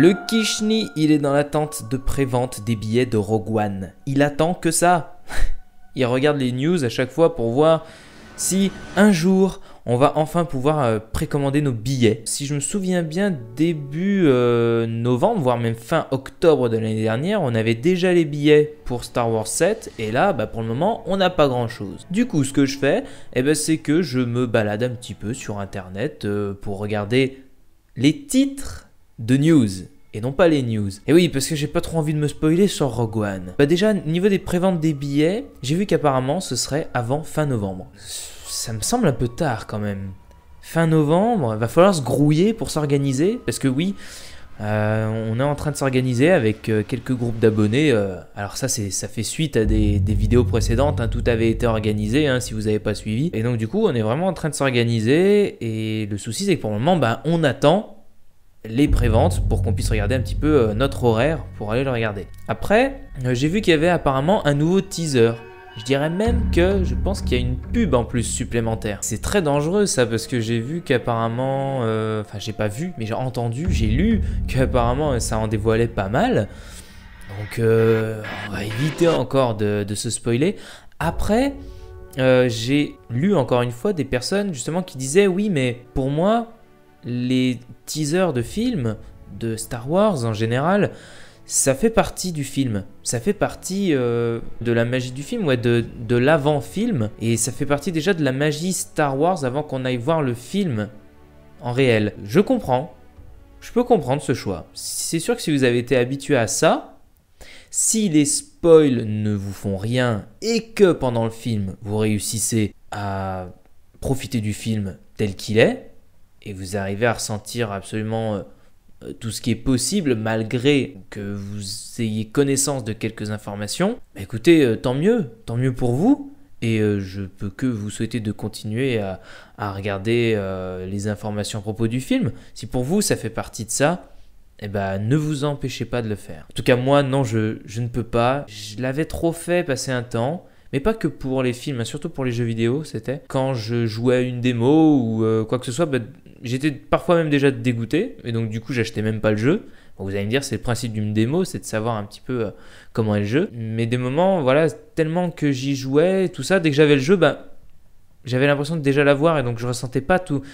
Le Kishni, il est dans l'attente de prévente des billets de Rogue One. Il attend que ça. il regarde les news à chaque fois pour voir si un jour on va enfin pouvoir euh, précommander nos billets. Si je me souviens bien, début euh, novembre, voire même fin octobre de l'année dernière, on avait déjà les billets pour Star Wars 7, et là, bah, pour le moment, on n'a pas grand-chose. Du coup, ce que je fais, eh ben, c'est que je me balade un petit peu sur Internet euh, pour regarder les titres de news et non pas les news. Et eh oui, parce que j'ai pas trop envie de me spoiler sur Rogue One. Bah déjà, niveau des préventes des billets, j'ai vu qu'apparemment ce serait avant fin novembre. Ça me semble un peu tard quand même. Fin novembre, va falloir se grouiller pour s'organiser, parce que oui, euh, on est en train de s'organiser avec euh, quelques groupes d'abonnés. Euh, alors ça, c'est, ça fait suite à des, vidéos précédentes. Hein, tout avait été organisé, hein, si vous n'avez pas suivi. Et donc du coup, on est vraiment en train de s'organiser. Et le souci, c'est que pour le moment, bah, on attend les préventes pour qu'on puisse regarder un petit peu euh, notre horaire pour aller le regarder. Après, euh, j'ai vu qu'il y avait apparemment un nouveau teaser. Je dirais même que je pense qu'il y a une pub en plus supplémentaire. C'est très dangereux ça parce que j'ai vu qu'apparemment, euh, enfin j'ai pas vu, mais j'ai entendu, j'ai lu qu'apparemment ça en dévoilait pas mal. Donc on va éviter encore de, se spoiler. Après, j'ai lu encore une fois des personnes justement qui disaient oui mais pour moi les teasers de films, de Star Wars en général, ça fait partie du film. Ça fait partie euh, de la magie du film, ouais, de, de l'avant-film. Et ça fait partie déjà de la magie Star Wars avant qu'on aille voir le film en réel. Je comprends. Je peux comprendre ce choix. C'est sûr que si vous avez été habitué à ça, si les spoils ne vous font rien et que pendant le film vous réussissez à profiter du film tel qu'il est, et vous arrivez à ressentir absolument euh, euh, tout ce qui est possible malgré que vous ayez connaissance de quelques informations, bah, écoutez, euh, tant mieux, tant mieux pour vous. Et je peux que vous souhaiter de continuer à, regarder les informations à propos du film. Si pour vous ça fait partie de ça, eh ben, ne vous empêchez pas de le faire. En tout cas, moi, non, je, ne peux pas. Je l'avais trop fait passer un temps. Mais pas que pour les films, hein, surtout pour les jeux vidéo, c'était quand je jouais à une démo ou quoi que ce soit, bah, j'étais parfois même déjà dégoûté, et donc du coup j'achetais même pas le jeu. Vous allez me dire, c'est le principe d'une démo, c'est de savoir un petit peu euh, comment est le jeu. Mais des moments, voilà, tellement que j'y jouais, tout ça, dès que j'avais le jeu, ben j'avais l'impression de déjà l'avoir, et donc je ressentais pas toute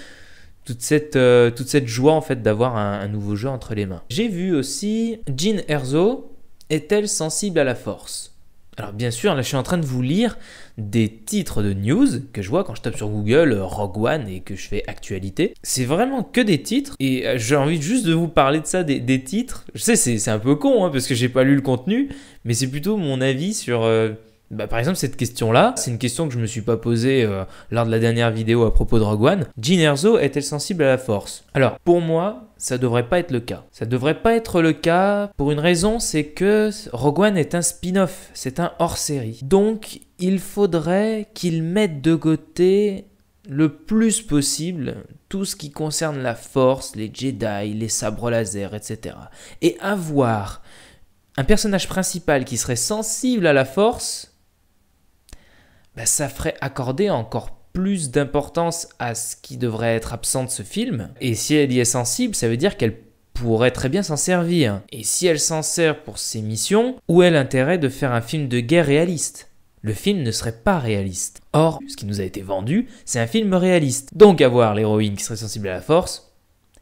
cette, euh, toute cette joie en fait d'avoir un, nouveau jeu entre les mains. J'ai vu aussi Jean herzo est-elle sensible à la force alors bien sûr, là je suis en train de vous lire des titres de news que je vois quand je tape sur Google euh, Rogue One et que je fais actualité. C'est vraiment que des titres et euh, j'ai envie juste de vous parler de ça, des, titres. Je sais c'est un peu con hein, parce que j'ai pas lu le contenu, mais c'est plutôt mon avis sur... Euh, bah, par exemple, cette question-là, c'est une question que je me suis pas posée euh, lors de la dernière vidéo à propos de Rogue One. Jean Erso est-elle sensible à la force Alors, pour moi, ça devrait pas être le cas. Ça devrait pas être le cas pour une raison, c'est que Rogue One est un spin-off, c'est un hors-série. Donc, il faudrait qu'il mette de côté le plus possible tout ce qui concerne la force, les Jedi, les sabres laser, etc. Et avoir un personnage principal qui serait sensible à la force, ben, ça ferait accorder encore plus d'importance à ce qui devrait être absent de ce film. Et si elle y est sensible, ça veut dire qu'elle pourrait très bien s'en servir. Et si elle s'en sert pour ses missions, où est l'intérêt de faire un film de guerre réaliste le film ne serait pas réaliste. Or, ce qui nous a été vendu, c'est un film réaliste. Donc avoir l'héroïne qui serait sensible à la force,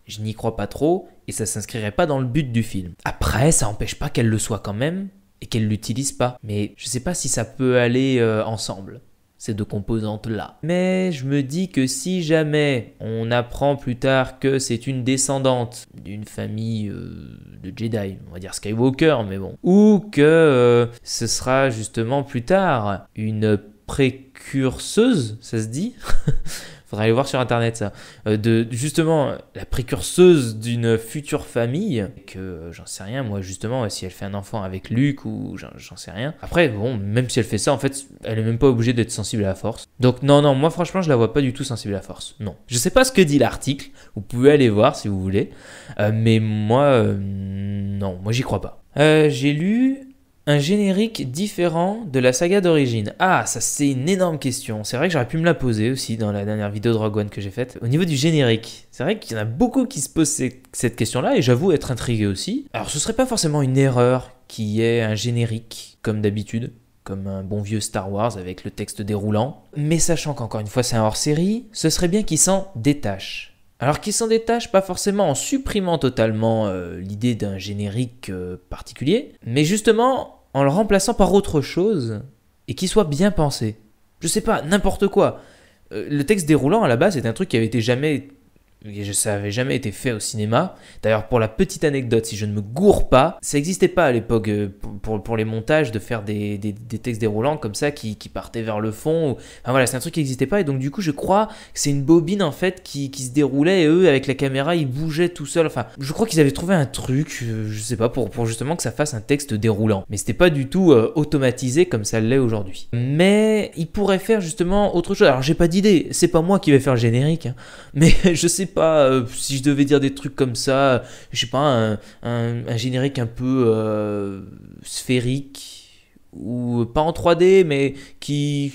je n'y crois pas trop, et ça s'inscrirait pas dans le but du film. Après, ça n'empêche pas qu'elle le soit quand même, et qu'elle l'utilise pas. Mais je sais pas si ça peut aller euh, ensemble ces deux composantes-là. Mais je me dis que si jamais on apprend plus tard que c'est une descendante d'une famille euh, de Jedi, on va dire Skywalker, mais bon, ou que euh, ce sera justement plus tard une précurseuse, ça se dit Faudra aller voir sur internet ça. Euh, de justement la précurseuse d'une future famille, que euh, j'en sais rien, moi justement, si elle fait un enfant avec Luc ou j'en sais rien. Après, bon, même si elle fait ça, en fait, elle est même pas obligée d'être sensible à la force. Donc non, non, moi franchement, je la vois pas du tout sensible à la force. Non. Je sais pas ce que dit l'article, vous pouvez aller voir si vous voulez. Euh, mais moi, non, moi j'y crois pas. J'ai lu un générique différent de la saga d'origine Ah, ça c'est une énorme question. C'est vrai que j'aurais pu me la poser aussi dans la dernière vidéo de Rogue One que j'ai faite. Au niveau du générique, c'est vrai qu'il y en a beaucoup qui se posent cette question-là et j'avoue être intrigué aussi. Alors ce serait pas forcément une erreur qui est un générique comme d'habitude comme un bon vieux Star Wars avec le texte déroulant. Mais sachant qu'encore une fois c'est un hors-série, ce serait bien qu'il s'en détache. Alors qu'il s'en détache pas forcément en supprimant totalement euh, l'idée d'un générique euh, particulier, mais justement en le remplaçant par autre chose et qui soit bien pensé. Je sais pas, n'importe quoi. Euh, le texte déroulant à la base est un truc qui avait été jamais ça n'avait jamais été fait au cinéma. D'ailleurs, pour la petite anecdote, si je ne me gourre pas, ça n'existait pas à l'époque euh, pour, pour, les montages de faire des, des, des textes déroulants comme ça qui, qui, partaient vers le fond. Enfin voilà, c'est un truc qui n'existait pas. Et donc, du coup, je crois que c'est une bobine en fait qui, qui, se déroulait et eux, avec la caméra, ils bougeaient tout seuls. Enfin, je crois qu'ils avaient trouvé un truc, euh, je sais pas, pour, pour justement que ça fasse un texte déroulant. Mais c'était pas du tout euh, automatisé comme ça l'est aujourd'hui. Mais ils pourraient faire justement autre chose. Alors, j'ai pas d'idée, c'est pas moi qui vais faire le générique, hein. mais je sais pas pas, euh, si je devais dire des trucs comme ça, je sais pas, un, un, générique un peu euh, sphérique, ou pas en 3D, mais qui...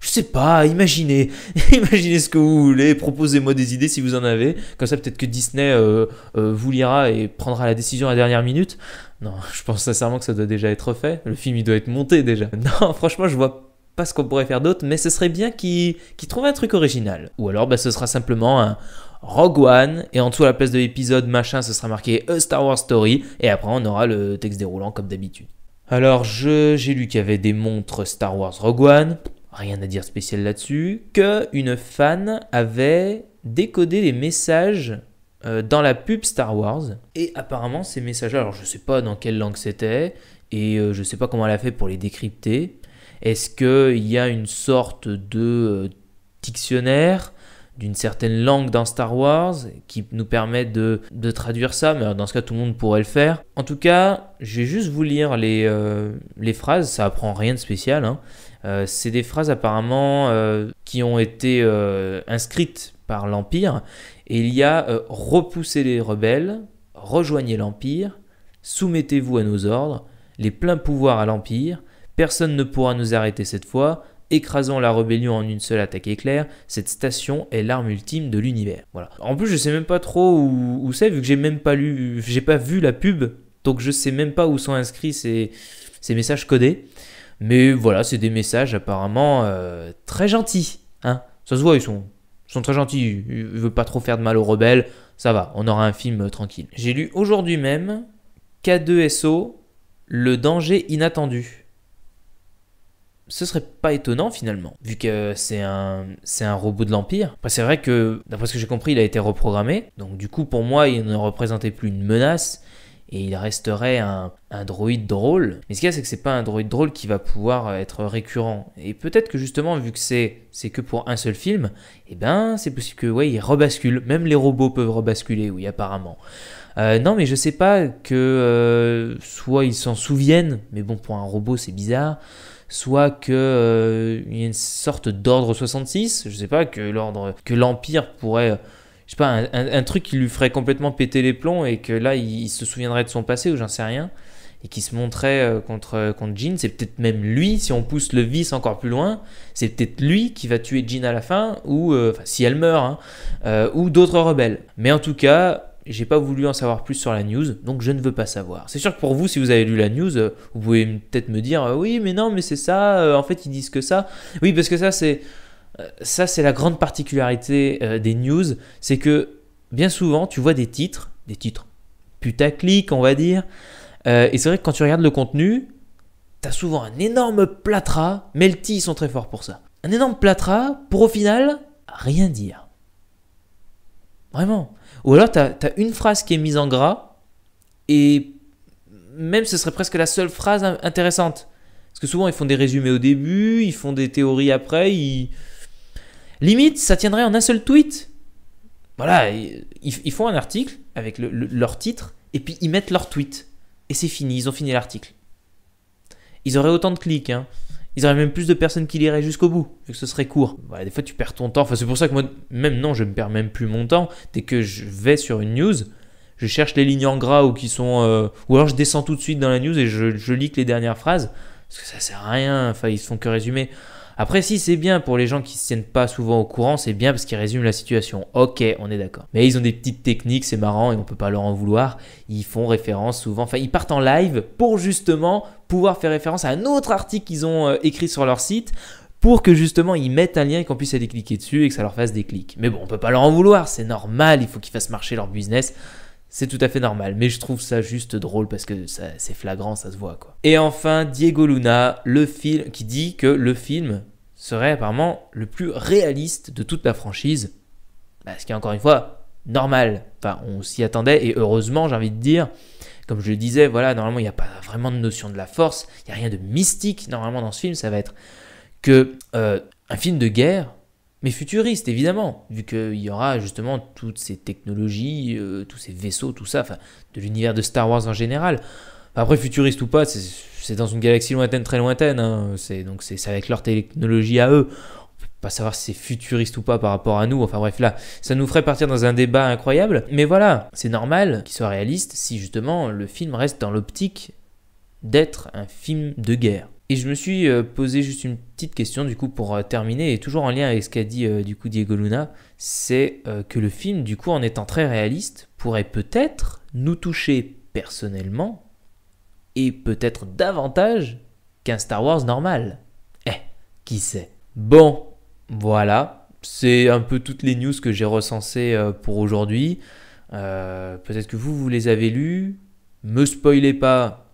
Je sais pas, imaginez, imaginez ce que vous voulez, proposez-moi des idées si vous en avez, comme ça peut-être que Disney euh, vous lira et prendra la décision à la dernière minute. Non, je pense sincèrement que ça doit déjà être fait, le film il doit être monté déjà. Non, franchement je vois pas ce qu'on pourrait faire d'autre, mais ce serait bien qu'ils trouvent un truc original. Ou alors bah, ce sera simplement un Rogue One, et en dessous à la place de l'épisode machin, ce sera marqué A Star Wars Story, et après on aura le texte déroulant comme d'habitude. Alors je, j'ai lu qu'il y avait des montres Star Wars Rogue One, rien à dire spécial là-dessus, que une fan avait décodé les messages euh, dans la pub Star Wars, et apparemment ces messages, alors je sais pas dans quelle langue c'était, et euh, je sais pas comment elle a fait pour les décrypter, est-ce qu'il y a une sorte de euh, dictionnaire d'une certaine langue dans Star Wars qui nous permet de, traduire ça, mais dans ce cas tout le monde pourrait le faire. En tout cas, je vais juste vous lire les, euh, phrases, ça apprend rien de spécial. Hein. Euh, c'est des phrases apparemment qui ont été inscrites par l'Empire, et il y a repoussez les rebelles, rejoignez l'Empire, soumettez-vous à nos ordres, les pleins pouvoirs à l'Empire, Personne ne pourra nous arrêter cette fois. Écrasant la rébellion en une seule attaque éclair, cette station est l'arme ultime de l'univers. Voilà. En plus, je sais même pas trop où, c'est, vu que j'ai même pas lu, j'ai pas vu la pub, donc je sais même pas où sont inscrits ces, messages codés. Mais voilà, c'est des messages apparemment euh, très gentils. Hein Ça se voit, ils sont, sont très gentils. Ils ne veulent pas trop faire de mal aux rebelles. Ça va, on aura un film euh, tranquille. J'ai lu aujourd'hui même K2SO, le danger inattendu ce serait pas étonnant finalement, vu que c'est un, c'est un robot de l'Empire. Après, c'est vrai que, d'après ce que j'ai compris, il a été reprogrammé. Donc, du coup, pour moi, il ne représentait plus une menace et il resterait un, un droïde drôle. Mais ce qu'il y a, c'est que c'est pas un droïde drôle qui va pouvoir être récurrent. Et peut-être que justement, vu que c'est, c'est que pour un seul film, eh ben, c'est possible que, ouais, il rebascule. Même les robots peuvent rebasculer, oui, apparemment. Euh, non, mais je sais pas que euh, soit ils s'en souviennent, mais bon, pour un robot, c'est bizarre soit qu'il euh, y ait une sorte d'ordre 66, je sais pas, que l'ordre, que l'Empire pourrait, euh, je sais pas, un, truc qui lui ferait complètement péter les plombs et que là, il, se souviendrait de son passé ou j'en sais rien, et qui se montrait euh, contre, contre Jean. C'est peut-être même lui, si on pousse le vice encore plus loin, c'est peut-être lui qui va tuer Jean à la fin, ou, si elle meurt, hein, ou d'autres rebelles. Mais en tout cas, j'ai pas voulu en savoir plus sur la news, donc je ne veux pas savoir. C'est sûr que pour vous, si vous avez lu la news, euh, vous pouvez peut-être me dire euh, oui, mais non, mais c'est ça, euh, en fait ils disent que ça. Oui, parce que ça, c'est ça, c'est la grande particularité des news, c'est que bien souvent, tu vois des titres, des titres putaclic, on va dire. et c'est vrai que quand tu regardes le contenu, t'as souvent un énorme plâtras. Melty, ils sont très forts pour ça. Un énorme plâtras pour au final rien dire. Vraiment. Ou alors, tu as, une phrase qui est mise en gras, et même ce serait presque la seule phrase intéressante. Parce que souvent, ils font des résumés au début, ils font des théories après, ils... Limite, ça tiendrait en un seul tweet. Voilà, ils, font un article avec leur titre, et puis ils mettent leur tweet. Et c'est fini, ils ont fini l'article. Ils auraient autant de clics, hein ils auraient même plus de personnes qui liraient jusqu'au bout, vu que ce serait court. des fois, tu perds ton temps. Enfin, c'est pour ça que moi, même non, je ne perds même plus mon temps. Dès que je vais sur une news, je cherche les lignes en gras ou qui sont. Euh, ou alors je descends tout de suite dans la news et je, je lis que les dernières phrases. Parce que ça sert à rien. Enfin, ils font que résumer. Après, si c'est bien pour les gens qui ne se tiennent pas souvent au courant, c'est bien parce qu'ils résument la situation. Ok, on est d'accord. Mais ils ont des petites techniques, c'est marrant et on peut pas leur en vouloir. Ils font référence souvent, enfin, ils partent en live pour justement pouvoir faire référence à un autre article qu'ils ont euh, écrit sur leur site pour que justement ils mettent un lien et qu'on puisse aller cliquer dessus et que ça leur fasse des clics. Mais bon, on peut pas leur en vouloir, c'est normal, il faut qu'ils fassent marcher leur business c'est tout à fait normal, mais je trouve ça juste drôle parce que c'est flagrant, ça se voit quoi. Et enfin, Diego Luna, le film qui dit que le film serait apparemment le plus réaliste de toute la franchise, bah, ce qui est encore une fois normal. Enfin, on s'y attendait et heureusement, j'ai envie de dire, comme je le disais, voilà, normalement il n'y a pas vraiment de notion de la force, il n'y a rien de mystique normalement dans ce film, ça va être que euh, un film de guerre, mais futuriste évidemment, vu qu'il y aura justement toutes ces technologies, euh, tous ces vaisseaux, tout ça, de l'univers de Star Wars en général. après, futuriste ou pas, c'est dans une galaxie lointaine, très lointaine, hein. c'est donc c'est avec leur technologie à eux. On peut pas savoir si c'est futuriste ou pas par rapport à nous, enfin bref, là, ça nous ferait partir dans un débat incroyable, mais voilà, c'est normal qu'il soit réaliste si justement le film reste dans l'optique d'être un film de guerre. Et je me suis euh, posé juste une petite question du coup pour euh, terminer, et toujours en lien avec ce qu'a dit euh, du coup Diego Luna, c'est que le film du coup en étant très réaliste pourrait peut-être nous toucher personnellement et peut-être davantage qu'un Star Wars normal. Eh, qui sait Bon, voilà, c'est un peu toutes les news que j'ai recensées pour aujourd'hui. peut-être que vous, vous les avez lues. Me spoilez pas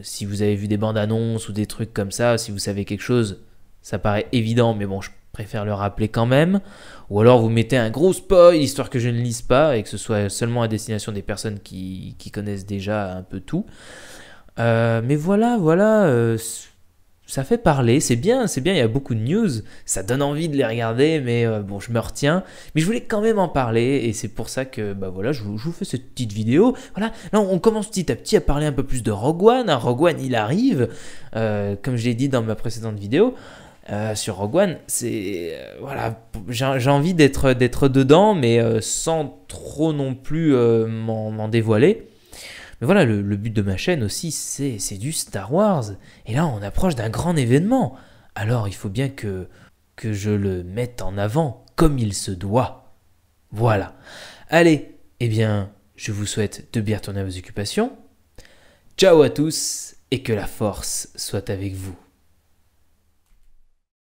si vous avez vu des bandes annonces ou des trucs comme ça, si vous savez quelque chose, ça paraît évident, mais bon, je préfère le rappeler quand même. Ou alors vous mettez un gros spoil histoire que je ne lise pas et que ce soit seulement à destination des personnes qui, connaissent déjà un peu tout. Euh, mais voilà, voilà. Euh, ça fait parler, c'est bien, c'est bien, il y a beaucoup de news, ça donne envie de les regarder, mais euh, bon, je me retiens. Mais je voulais quand même en parler, et c'est pour ça que, bah voilà, je vous, fais cette petite vidéo. Voilà, là, on commence petit à petit à parler un peu plus de Rogue One. Hein, Rogue One, il arrive, euh, comme je l'ai dit dans ma précédente vidéo. Euh, sur Rogue One, c'est voilà, j'ai envie d'être d'être dedans, mais sans trop non plus m'en dévoiler. Mais voilà, le, but de ma chaîne aussi, c'est du Star Wars. Et là, on approche d'un grand événement. Alors, il faut bien que, que je le mette en avant comme il se doit. Voilà. Allez, eh bien, je vous souhaite de bien retourner à vos occupations. Ciao à tous et que la force soit avec vous.